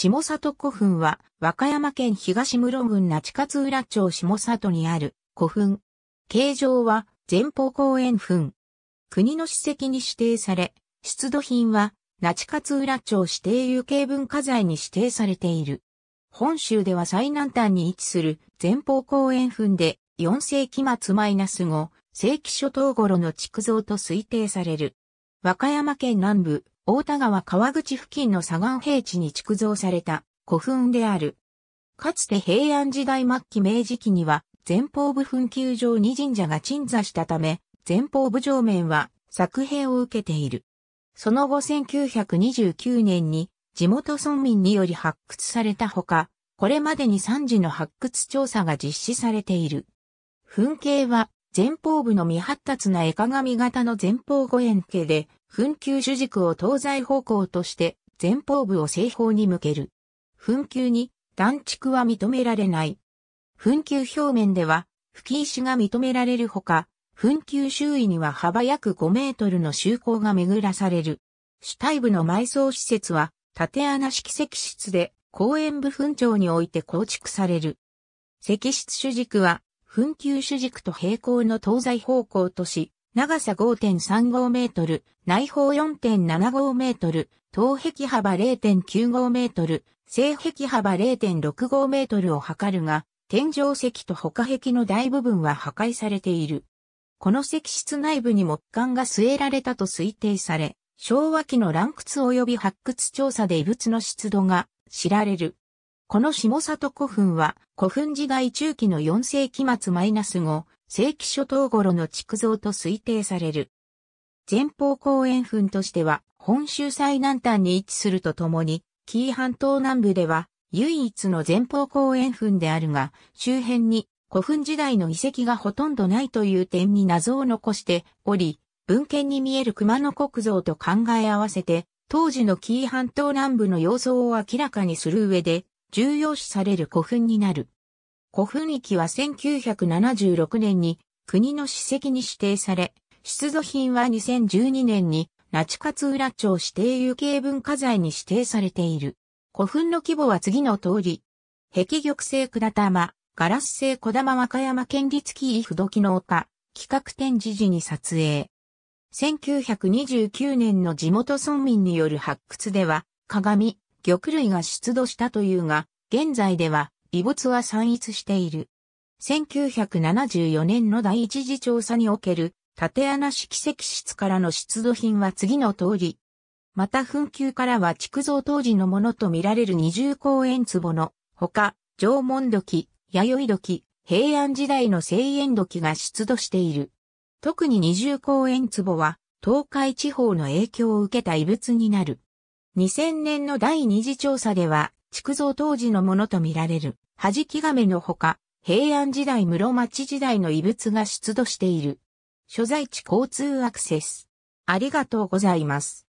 下里古墳は、和歌山県東室郡那智勝浦町下里にある古墳。形状は、前方後円墳。国の史跡に指定され、出土品は、那智勝浦町指定有形文化財に指定されている。本州では最南端に位置する前方後円墳で、4世紀末マイナス5、世紀初頭頃の築造と推定される。和歌山県南部、大田川川口付近の左岸平地に築造された古墳である。かつて平安時代末期明治期には前方部墳丘上に神社が鎮座したため、前方部上面は作兵を受けている。その後1929年に地元村民により発掘されたほか、これまでに3次の発掘調査が実施されている。墳形は前方部の未発達な絵鏡型の前方五円形で、墳丘主軸を東西方向として前方部を西方に向ける。墳丘に断築は認められない。墳丘表面では吹石が認められるほか、墳丘周囲には幅約5メートルの周光が巡らされる。主体部の埋葬施設は縦穴式石室で公園部墳長において構築される。石室主軸は墳丘主軸と平行の東西方向とし、長さ5.35メートル、内方4.75メートル、東壁幅0.95メートル、西壁幅0.65メートルを測るが、天井石と他壁の大部分は破壊されている。この石室内部に木管が据えられたと推定され、昭和期の乱掘及び発掘調査で異物の湿度が知られる。この下里古墳は古墳時代中期の4世紀末マイナス5、正規初頭頃の築造と推定される。前方後円墳としては本州最南端に位置するとともに、紀伊半島南部では唯一の前方後円墳であるが、周辺に古墳時代の遺跡がほとんどないという点に謎を残しており、文献に見える熊野国像と考え合わせて、当時の紀伊半島南部の様相を明らかにする上で、重要視される古墳になる。古墳域は1976年に国の史跡に指定され、出土品は2012年に那智勝浦町指定有形文化財に指定されている。古墳の規模は次の通り。壁玉製管玉、ガラス製小玉和歌山県立紀伊不土機の丘、企画展示時に撮影。1929年の地元村民による発掘では、鏡、玉類が出土したというが、現在では遺物は散逸している。1974年の第一次調査における縦穴式石室からの出土品は次の通り。また墳丘からは築造当時のものとみられる二重公園壺のほか、縄文土器、弥生土器、平安時代の聖園土器が出土している。特に二重公園壺は東海地方の影響を受けた遺物になる。2000年の第二次調査では築造当時のものとみられる、弾き亀のほか、平安時代室町時代の遺物が出土している。所在地交通アクセス。ありがとうございます。